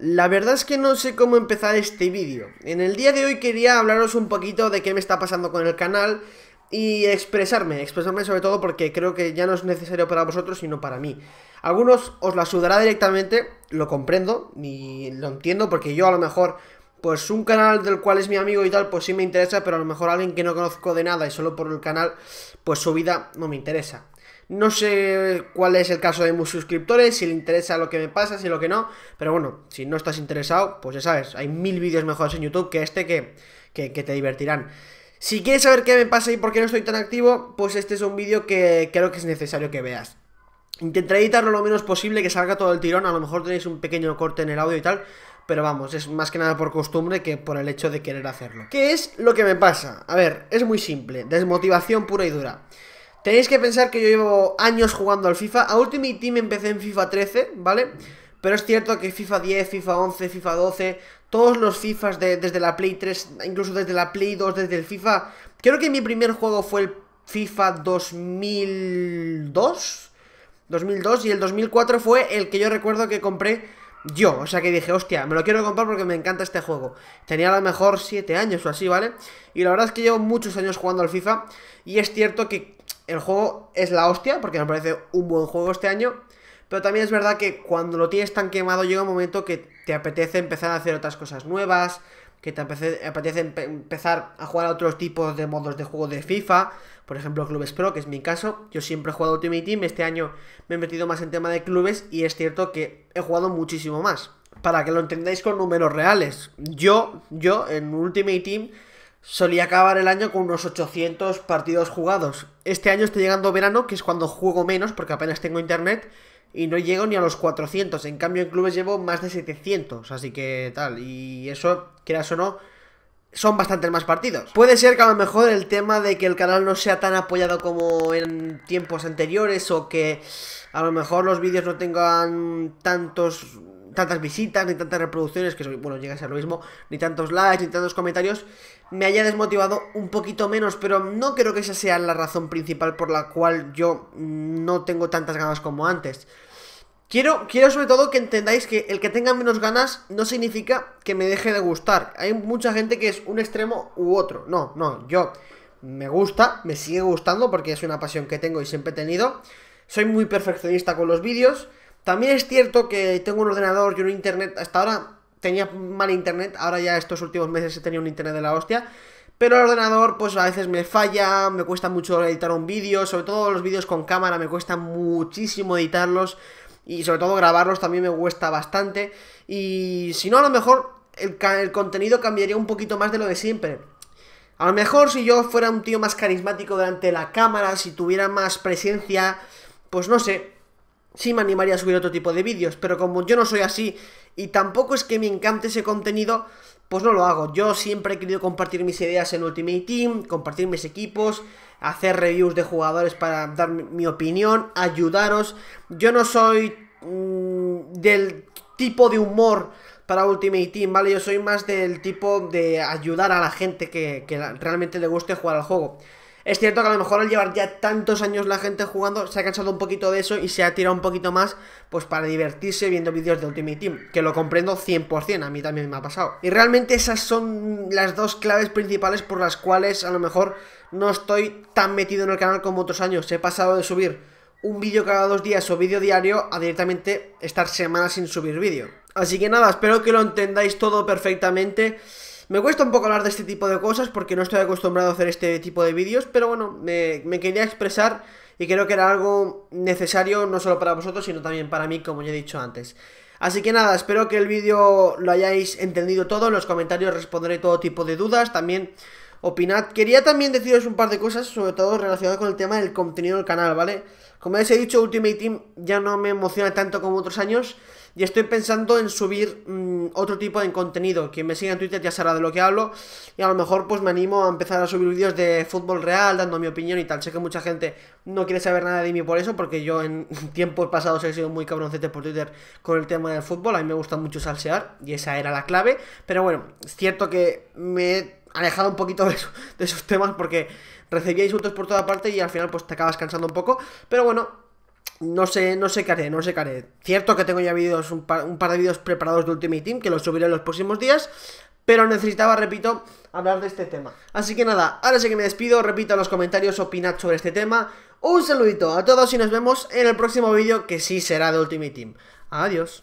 La verdad es que no sé cómo empezar este vídeo. En el día de hoy quería hablaros un poquito de qué me está pasando con el canal y expresarme, expresarme sobre todo porque creo que ya no es necesario para vosotros sino para mí. Algunos os la sudará directamente, lo comprendo y lo entiendo porque yo a lo mejor pues un canal del cual es mi amigo y tal, pues sí me interesa, pero a lo mejor alguien que no conozco de nada y solo por el canal, pues su vida no me interesa. No sé cuál es el caso de mis suscriptores, si le interesa lo que me pasa, si lo que no. Pero bueno, si no estás interesado, pues ya sabes, hay mil vídeos mejores en YouTube que este que, que te divertirán. Si quieres saber qué me pasa y por qué no estoy tan activo, pues este es un vídeo que creo que es necesario que veas. Intentaré editarlo lo menos posible, que salga todo el tirón, a lo mejor tenéis un pequeño corte en el audio y tal, pero vamos, es más que nada por costumbre que por el hecho de querer hacerlo. ¿Qué es lo que me pasa? A ver, es muy simple, desmotivación pura y dura. Tenéis que pensar que yo llevo años jugando al FIFA. A Ultimate Team empecé en FIFA 13, ¿vale? Pero es cierto que FIFA 10, FIFA 11, FIFA 12, todos los FIFAs desde la Play 3, incluso desde la Play 2, desde el FIFA... Creo que mi primer juego fue el FIFA 2002. 2002 y el 2004 fue el que yo recuerdo que compré yo. O sea que dije, hostia, me lo quiero comprar porque me encanta este juego. Tenía a lo mejor 7 años o así, ¿vale? Y la verdad es que llevo muchos años jugando al FIFA y es cierto que el juego es la hostia, porque me parece un buen juego este año. Pero también es verdad que cuando lo tienes tan quemado llega un momento que te apetece empezar a hacer otras cosas nuevas, que te apetece, empezar a jugar a otros tipos de modos de juego de FIFA, por ejemplo clubes pro, que es mi caso, yo siempre he jugado Ultimate Team, este año me he metido más en tema de clubes y es cierto que he jugado muchísimo más. Para que lo entendáis con números reales, yo, yo en Ultimate Team Solía acabar el año con unos 800 partidos jugados. Este año estoy llegando verano, que es cuando juego menos, porque apenas tengo internet, y no llego ni a los 400. En cambio, en clubes llevo más de 700, así que tal. Y eso, quieras o no, son bastantes más partidos. Puede ser que a lo mejor el tema de que el canal no sea tan apoyado como en tiempos anteriores, o que a lo mejor los vídeos no tengan tantos tantas visitas, ni tantas reproducciones, que bueno, llega a ser lo mismo, ni tantos likes, ni tantos comentarios, me haya desmotivado un poquito menos, pero no creo que esa sea la razón principal por la cual yo no tengo tantas ganas como antes. Quiero, quiero sobre todo que entendáis que el que tenga menos ganas no significa que me deje de gustar. Hay mucha gente que es un extremo u otro. No, no, yo me gusta, me sigue gustando porque es una pasión que tengo y siempre he tenido. Soy muy perfeccionista con los vídeos también es cierto que tengo un ordenador y un internet. Hasta ahora tenía mal internet, ahora ya estos últimos meses he tenido un internet de la hostia. Pero el ordenador, pues a veces me falla, me cuesta mucho editar un vídeo, sobre todo los vídeos con cámara, me cuesta muchísimo editarlos y sobre todo grabarlos también me cuesta bastante. Y si no, a lo mejor el, el contenido cambiaría un poquito más de lo de siempre. A lo mejor si yo fuera un tío más carismático delante de la cámara, si tuviera más presencia, pues no sé, sí me animaría a subir otro tipo de vídeos, pero como yo no soy así y tampoco es que me encante ese contenido, pues no lo hago. Yo siempre he querido compartir mis ideas en Ultimate Team, compartir mis equipos, hacer reviews de jugadores para dar mi opinión, ayudaros. Yo no soy mm, del tipo de humor para Ultimate Team, ¿vale? Yo soy más del tipo de ayudar a la gente que, que realmente le guste jugar al juego. Es cierto que a lo mejor al llevar ya tantos años la gente jugando se ha cansado un poquito de eso y se ha tirado un poquito más pues para divertirse viendo vídeos de Ultimate Team, que lo comprendo 100%, a mí también me ha pasado. Y realmente esas son las dos claves principales por las cuales a lo mejor no estoy tan metido en el canal como otros años. He pasado de subir un vídeo cada dos días o vídeo diario a directamente estar semanas sin subir vídeo. Así que nada, espero que lo entendáis todo perfectamente. Me cuesta un poco hablar de este tipo de cosas porque no estoy acostumbrado a hacer este tipo de vídeos, pero bueno, me, quería expresar y creo que era algo necesario no solo para vosotros, sino también para mí, como ya he dicho antes. Así que nada, espero que el vídeo lo hayáis entendido todo, en los comentarios responderé todo tipo de dudas, también opinad. Quería también deciros un par de cosas, sobre todo relacionadas con el tema del contenido del canal, ¿vale? Como ya os he dicho, Ultimate Team ya no me emociona tanto como otros años, y estoy pensando en subir mm, otro tipo de contenido. Quien me siga en Twitter ya sabrá de lo que hablo. Y a lo mejor pues me animo a empezar a subir vídeos de fútbol real, dando mi opinión y tal. Sé que mucha gente no quiere saber nada de mí por eso, porque yo en tiempos pasados he sido muy cabroncete por Twitter con el tema del fútbol. A mí me gusta mucho salsear y esa era la clave. Pero bueno, es cierto que me he alejado un poquito de, de esos temas porque recibía insultos por toda parte y al final pues te acabas cansando un poco. Pero bueno, no sé, no sé qué haré, no sé qué haré. Cierto que tengo ya vídeos, un, par, de vídeos preparados de Ultimate Team que los subiré en los próximos días, pero necesitaba, repito, hablar de este tema. Así que nada, ahora sí que me despido, repito en los comentarios, opinad sobre este tema. Un saludito a todos y nos vemos en el próximo vídeo que sí será de Ultimate Team. Adiós.